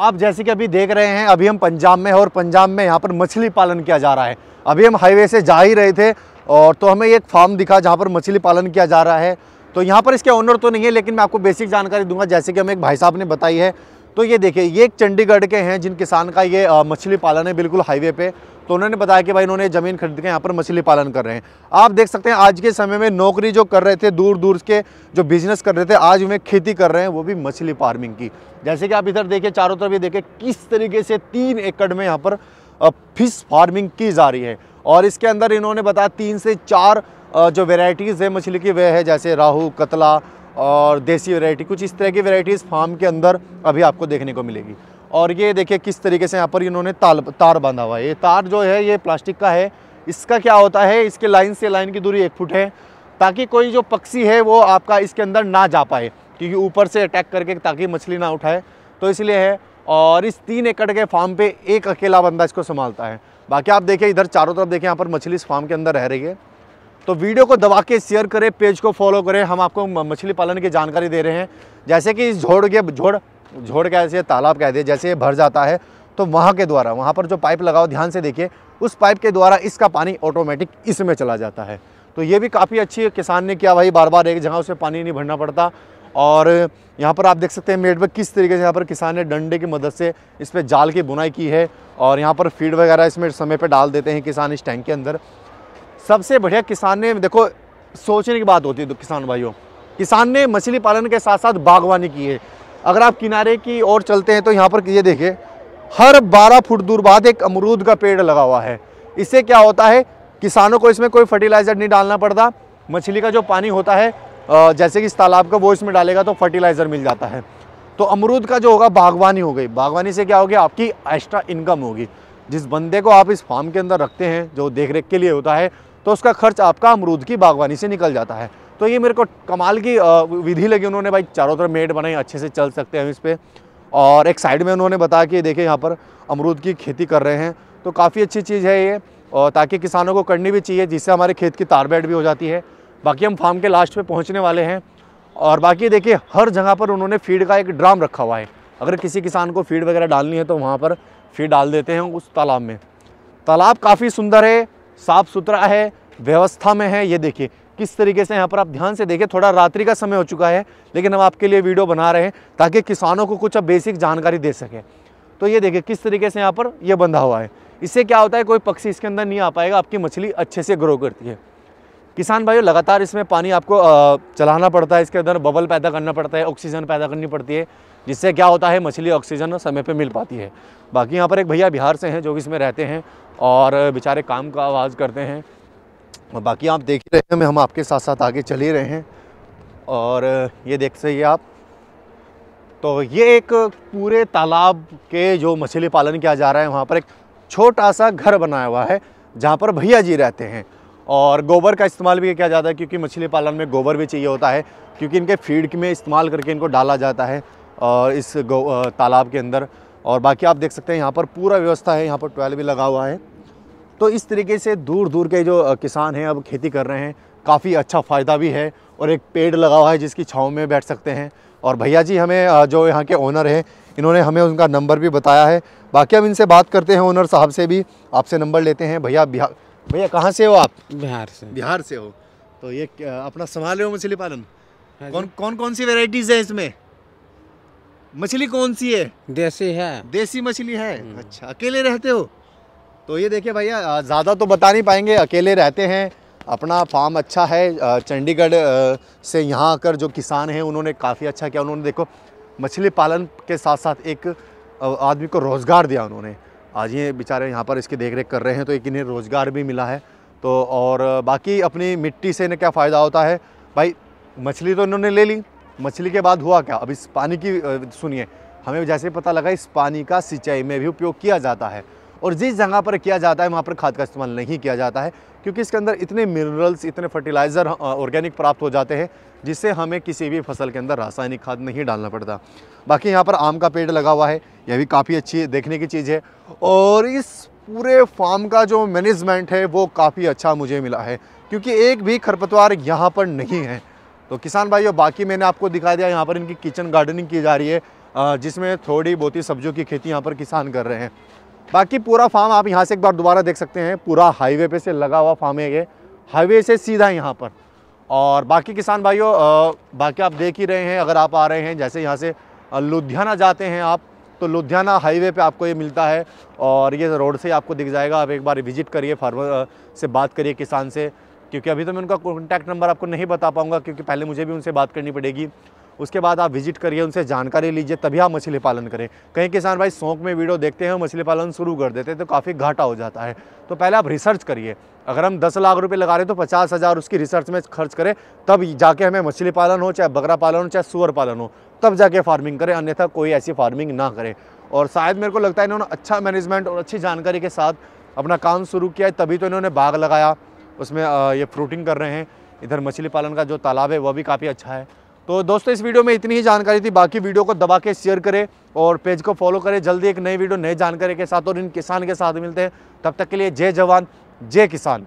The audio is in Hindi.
आप जैसे कि अभी देख रहे हैं अभी हम पंजाब में हैं और पंजाब में यहाँ पर मछली पालन किया जा रहा है अभी हम हाईवे से जा ही रहे थे और तो हमें एक फार्म दिखा जहाँ पर मछली पालन किया जा रहा है तो यहाँ पर इसके ऑनर तो नहीं है लेकिन मैं आपको बेसिक जानकारी दूंगा जैसे कि हमें एक भाई साहब ने बताई है तो ये देखिए ये एक चंडीगढ़ के हैं जिन किसान का ये मछली पालन है बिल्कुल हाईवे पे तो उन्होंने बताया कि भाई इन्होंने ज़मीन खरीद के यहाँ पर मछली पालन कर रहे हैं आप देख सकते हैं आज के समय में नौकरी जो कर रहे थे दूर दूर के जो बिजनेस कर रहे थे आज उन्हें खेती कर रहे हैं वो भी मछली फार्मिंग की जैसे कि आप इधर देखिए चारों तरफ ये देखें किस तरीके से तीन एकड़ में यहाँ पर फिश फार्मिंग की जा रही है और इसके अंदर इन्होंने बताया तीन से चार जो वेराइटीज़ है मछली की वह है जैसे राहू कतला और देसी वैरायटी कुछ इस तरह की वैरायटीज़ फार्म के अंदर अभी आपको देखने को मिलेगी और ये देखिए किस तरीके से यहाँ पर इन्होंने ताल तार बांधा हुआ है ये तार जो है ये प्लास्टिक का है इसका क्या होता है इसके लाइन से लाइन की दूरी एक फुट है ताकि कोई जो पक्षी है वो आपका इसके अंदर ना जा पाए क्योंकि ऊपर से अटैक करके ताकि मछली ना उठाए तो इसलिए है और इस तीन एकड़ के फार्म पर एक अकेला बंदा इसको संभालता है बाकी आप देखिए इधर चारों तरफ देखिए यहाँ पर मछली इस फार्म के अंदर रह रही है तो वीडियो को दबा के शेयर करें पेज को फॉलो करें हम आपको मछली पालन की जानकारी दे रहे हैं जैसे कि इस झोड़ के झोड़ झोड़ कैसे तालाब कह दे जैसे ये भर जाता है तो वहाँ के द्वारा वहाँ पर जो पाइप लगाओ ध्यान से देखिए उस पाइप के द्वारा इसका पानी ऑटोमेटिक इसमें चला जाता है तो ये भी काफ़ी अच्छी है किसान ने किया भाई बार बार एक जगह उसे पानी नहीं भरना पड़ता और यहाँ पर आप देख सकते हैं मेड पर किस तरीके से यहाँ पर किसान ने डंडे की मदद से इस पर जाल की बुनाई की है और यहाँ पर फीड वगैरह इसमें समय पर डाल देते हैं किसान इस टैंक के अंदर सबसे बढ़िया किसान ने देखो सोचने की बात होती है किसान भाइयों किसान ने मछली पालन के साथ साथ बागवानी की है अगर आप किनारे की ओर चलते हैं तो यहाँ पर ये देखिए हर 12 फुट दूर बाद एक अमरूद का पेड़ लगा हुआ है इससे क्या होता है किसानों को इसमें कोई फर्टिलाइज़र नहीं डालना पड़ता मछली का जो पानी होता है जैसे कि इस तालाब का वो इसमें डालेगा तो फर्टिलाइज़र मिल जाता है तो अमरूद का जो होगा बागवानी हो गई बागवानी से क्या होगी आपकी एक्स्ट्रा इनकम होगी जिस बंदे को आप इस फार्म के अंदर रखते हैं जो देख रेख के लिए होता है तो उसका खर्च आपका अमरूद की बागवानी से निकल जाता है तो ये मेरे को कमाल की विधि लगी उन्होंने भाई चारों तरफ मेड बनाई अच्छे से चल सकते हैं इस पर और एक साइड में उन्होंने बताया कि देखिए यहाँ पर अमरूद की खेती कर रहे हैं तो काफ़ी अच्छी चीज़ है ये और ताकि किसानों को करनी भी चाहिए जिससे हमारे खेत की तार बैठ भी हो जाती है बाकी हम फार्म के लास्ट पे पहुंचने वाले हैं और बाकी देखिए हर जगह पर उन्होंने फीड का एक ड्राम रखा हुआ है अगर किसी किसान को फीड वगैरह डालनी है तो वहाँ पर फीड डाल देते हैं उस तालाब में तालाब काफ़ी सुंदर है साफ़ सुथरा है व्यवस्था में है ये देखिए किस तरीके से यहाँ पर आप ध्यान से देखें थोड़ा रात्रि का समय हो चुका है लेकिन हम आपके लिए वीडियो बना रहे हैं ताकि किसानों को कुछ अब बेसिक जानकारी दे सकें तो ये देखिए किस तरीके से यहाँ पर यह बंधा हुआ है इससे क्या होता है कोई पक्षी इसके अंदर नहीं आ पाएगा आपकी मछली अच्छे से ग्रो करती है किसान भाइयों लगातार इसमें पानी आपको चलाना पड़ता है इसके अंदर बबल पैदा करना पड़ता है ऑक्सीजन पैदा करनी पड़ती है जिससे क्या होता है मछली ऑक्सीजन समय पे मिल पाती है बाकी यहाँ पर एक भैया बिहार से हैं जो इसमें रहते हैं और बेचारे काम का आवाज़ करते हैं बाकी आप देख ही रहे हैं हम आपके साथ साथ आगे चले ही रहे हैं और ये देख सही आप तो ये एक पूरे तालाब के जो मछली पालन किया जा रहा है वहाँ पर एक छोटा सा घर बनाया हुआ है जहाँ पर भैया जी रहते हैं और गोबर का इस्तेमाल भी किया जाता है क्योंकि मछली पालन में गोबर भी चाहिए होता है क्योंकि इनके फीड में इस्तेमाल करके इनको डाला जाता है और इस तालाब के अंदर और बाकी आप देख सकते हैं यहाँ पर पूरा व्यवस्था है यहाँ पर ट्वेल्व भी लगा हुआ है तो इस तरीके से दूर दूर के जो किसान हैं अब खेती कर रहे हैं काफ़ी अच्छा फ़ायदा भी है और एक पेड़ लगा हुआ है जिसकी छाँव में बैठ सकते हैं और भैया जी हमें जो यहाँ के ओनर हैं इन्होंने हमें उनका नंबर भी बताया है बाकी हम इनसे बात करते हैं ओनर साहब से भी आपसे नंबर लेते हैं भैया भैया कहाँ से हो आप बिहार से बिहार से हो तो ये अपना संभाल रहे हो मछली पालन हाँ कौन कौन कौन सी वेराइटीज है इसमें मछली कौन सी है देसी है देसी मछली है हम्म। अच्छा अकेले रहते हो तो ये देखिए भैया ज़्यादा तो बता नहीं पाएंगे अकेले रहते हैं अपना फार्म अच्छा है चंडीगढ़ से यहाँ आकर जो किसान हैं उन्होंने काफ़ी अच्छा किया उन्होंने देखो मछली पालन के साथ साथ एक आदमी को रोज़गार दिया उन्होंने आज ये बेचारे यहाँ पर इसकी देख रेख कर रहे हैं तो एक इन्हें रोज़गार भी मिला है तो और बाकी अपनी मिट्टी से इन्हें क्या फ़ायदा होता है भाई मछली तो इन्होंने ले ली मछली के बाद हुआ क्या अब इस पानी की सुनिए हमें जैसे पता लगा इस पानी का सिंचाई में भी उपयोग किया जाता है और जिस जगह पर किया जाता है वहाँ पर खाद का इस्तेमाल नहीं किया जाता है क्योंकि इसके अंदर इतने मिनरल्स इतने फर्टिलाइज़र ऑर्गेनिक प्राप्त हो जाते हैं जिससे हमें किसी भी फसल के अंदर रासायनिक खाद नहीं डालना पड़ता बाकी यहाँ पर आम का पेड़ लगा हुआ है यह भी काफ़ी अच्छी देखने की चीज़ है और इस पूरे फार्म का जो मैनेजमेंट है वो काफ़ी अच्छा मुझे मिला है क्योंकि एक भी खरपतवार यहाँ पर नहीं है तो किसान भाइयों बाकी मैंने आपको दिखा दिया यहाँ पर इनकी किचन गार्डनिंग की जा रही है जिसमें थोड़ी बहुत ही सब्जियों की खेती यहाँ पर किसान कर रहे हैं बाकी पूरा फार्म आप यहाँ से एक बार दोबारा देख सकते हैं पूरा हाईवे पे से लगा हुआ फार्म है ये हाईवे से सीधा यहाँ पर और बाकी किसान भाइयों बाकी आप देख ही रहे हैं अगर आप आ रहे हैं जैसे यहाँ से लुधियाना जाते हैं आप तो लुधियाना हाईवे पे आपको ये मिलता है और ये रोड से आपको दिख जाएगा आप एक बार विजिट करिए फार्मर से बात करिए किसान से क्योंकि अभी तो मैं उनका कॉन्टैक्ट नंबर आपको नहीं बता पाऊँगा क्योंकि पहले मुझे भी उनसे बात करनी पड़ेगी उसके बाद आप विजिट करिए उनसे जानकारी लीजिए तभी आप मछली पालन करें कई किसान भाई शौक में वीडियो देखते हैं मछली पालन शुरू कर देते हैं तो काफ़ी घाटा हो जाता है तो पहले आप रिसर्च करिए अगर हम दस लाख रुपए लगा रहे तो पचास हज़ार उसकी रिसर्च में खर्च करें तब जाके हमें मछली पालन हो चाहे बकरा पालन हो चाहे सुअर पालन हो तब जाके फार्मिंग करें अन्यथा कोई ऐसी फार्मिंग ना करें और शायद मेरे को लगता है इन्होंने अच्छा मैनेजमेंट और अच्छी जानकारी के साथ अपना काम शुरू किया है तभी तो इन्होंने बाग लगाया उसमें ये फ्रूटिंग कर रहे हैं इधर मछली पालन का जो तालाब है वह भी काफ़ी अच्छा है तो दोस्तों इस वीडियो में इतनी ही जानकारी थी बाकी वीडियो को दबा के शेयर करें और पेज को फॉलो करें जल्दी एक नई वीडियो नई जानकारी के साथ और इन किसान के साथ मिलते हैं तब तक के लिए जय जवान जय किसान